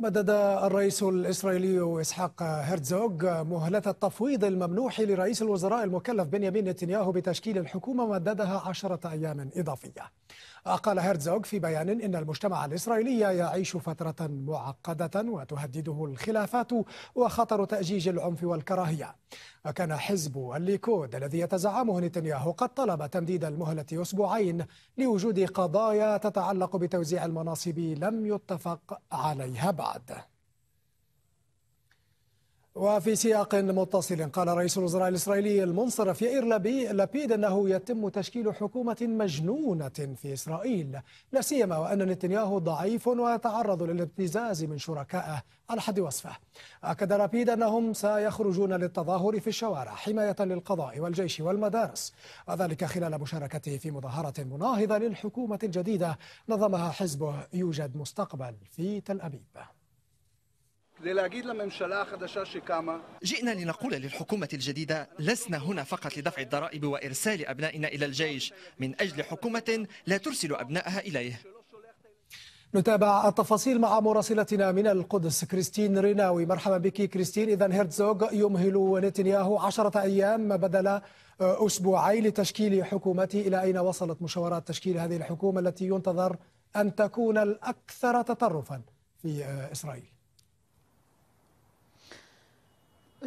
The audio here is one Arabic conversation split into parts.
مدد الرئيس الإسرائيلي إسحاق هرتزوغ مهلة التفويض الممنوح لرئيس الوزراء المكلف بنيامين نتنياهو بتشكيل الحكومة مددها عشرة أيام إضافية قال هرتزوغ في بيان إن المجتمع الإسرائيلي يعيش فترة معقدة وتهدده الخلافات وخطر تأجيج العنف والكراهية وكان حزب الليكود الذي يتزعمه نتنياهو قد طلب تمديد المهلة أسبوعين لوجود قضايا تتعلق بتوزيع المناصب لم يتفق عليها بعد وفي سياق متصل قال رئيس الوزراء الإسرائيلي المنصرف يائر لابيد أنه يتم تشكيل حكومة مجنونة في إسرائيل لا سيما وأن نتنياهو ضعيف ويتعرض للابتزاز من شركائه على حد وصفه أكد لابيد أنهم سيخرجون للتظاهر في الشوارع حماية للقضاء والجيش والمدارس وذلك خلال مشاركته في مظاهرة مناهضة للحكومة الجديدة نظمها حزبه يوجد مستقبل في تل أبيب جئنا لنقول للحكومة الجديدة لسنا هنا فقط لدفع الضرائب وإرسال أبنائنا إلى الجيش من أجل حكومة لا ترسل أبنائها إليه نتابع التفاصيل مع مراسلتنا من القدس كريستين ريناوي مرحبا بك كريستين إذا هرتزوغ يمهل نتنياهو عشرة أيام بدل أسبوعين لتشكيل حكومته إلى أين وصلت مشاورات تشكيل هذه الحكومة التي ينتظر أن تكون الأكثر تطرفا في إسرائيل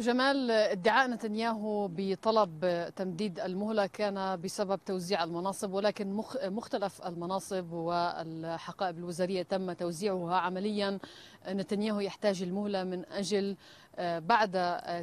جمال ادعاء نتنياهو بطلب تمديد المهلة كان بسبب توزيع المناصب ولكن مختلف المناصب والحقائب الوزارية تم توزيعها عمليا نتنياهو يحتاج المهلة من أجل بعد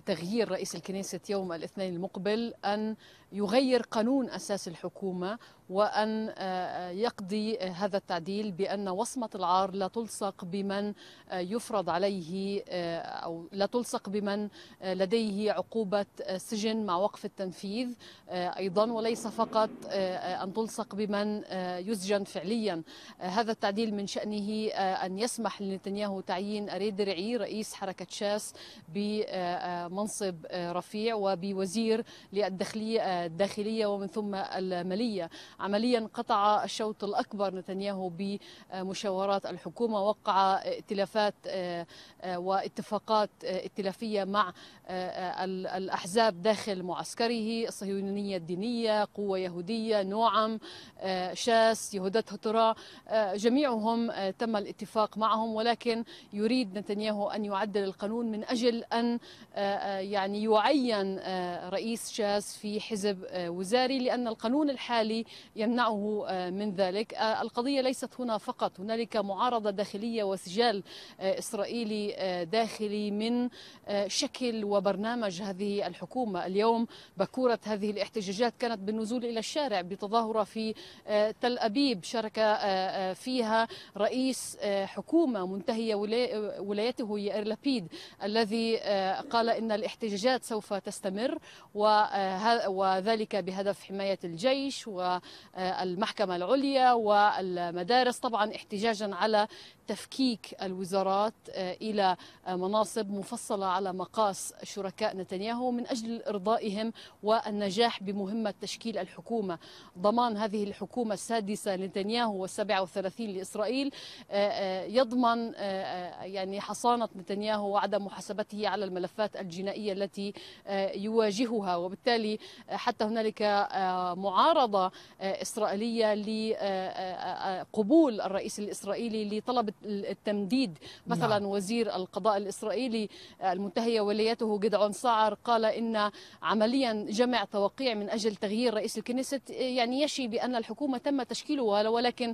تغيير رئيس الكنيسة يوم الاثنين المقبل أن يغير قانون أساس الحكومة وأن آه، يقضي هذا التعديل بأن وصمة العار لا تلصق بمن آه، يفرض عليه آه، أو لا تلصق بمن لديه عقوبة سجن مع وقف التنفيذ أيضا وليس فقط أن تلصق بمن يسجن فعليا هذا التعديل من شأنه أن يسمح لنتنياهو تعيين أريد رعي رئيس حركة شاس بمنصب آه، رفيع وبوزير للداخلية آه، الداخلية ومن ثم المالية عمليا قطع الشوط الأكبر نتنياهو بمشاورات الحكومة وقع ائتلافات آه، واتفاقات ائتلافية مع الأحزاب داخل معسكره الصهيونية الدينية قوة يهودية نوعم شاس يهودات هترا جميعهم تم الاتفاق معهم ولكن يريد نتنياهو أن يعدل القانون من أجل أجل أن آه، آه، يعني يعين آه، رئيس شاس في حزب وزاري لأن القانون الحالي يمنعه من ذلك القضية ليست هنا فقط هنالك معارضة داخلية وسجال إسرائيلي داخلي من شكل وبرنامج هذه الحكومة اليوم بكورة هذه الاحتجاجات كانت بالنزول إلى الشارع بتظاهرة في تل أبيب شارك فيها رئيس حكومة منتهية ولايته يائر لبيد الذي الذي آه، قال إن الاحتجاجات سوف تستمر آه، وذلك بهدف حماية الجيش والمحكمة آه، العليا والمدارس طبعا احتجاجا على تفكيك الوزارات إلى مناصب مفصلة على مقاس شركاء نتنياهو من أجل إرضائهم والنجاح بمهمة تشكيل الحكومة ضمان هذه الحكومة السادسة لنتنياهو وال 37 لإسرائيل يضمن يعني حصانة نتنياهو وعدم محاسبته اطلاعاته على الملفات الجنائية التي آه، يواجهها وبالتالي آه، حتى هنالك آه، معارضة إسرائيلية لقبول الرئيس الإسرائيلي لطلب التمديد نعم. مثلا وزير القضاء الإسرائيلي المنتهية ولايته جدعون سعر قال إن عمليا جمع توقيع من أجل تغيير رئيس الكنيسة يعني يشي بأن الحكومة تم تشكيلها ولكن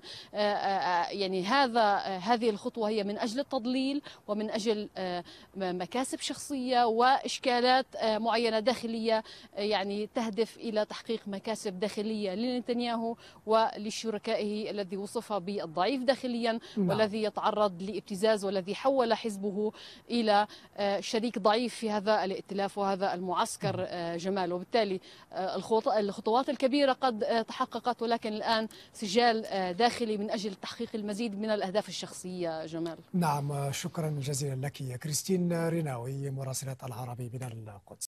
يعني هذا هذه الخطوة هي من أجل التضليل ومن أجل مكاسب مكاسب شخصية وإشكالات آه، معينة داخلية آه، يعني تهدف إلى تحقيق مكاسب داخلية لنتنياهو ولشركائه الذي وصف بالضعيف داخليا نعم. والذي يتعرض لابتزاز والذي حول حزبه إلى آه، شريك ضعيف في هذا الائتلاف وهذا المعسكر نعم. جمال وبالتالي الخطوات الكبيرة قد تحققت ولكن الآن سجال داخلي من أجل تحقيق المزيد من الأهداف الشخصية جمال نعم شكرا جزيلا لك يا كريستين رينا الشناوي مراسلة العربي من القدس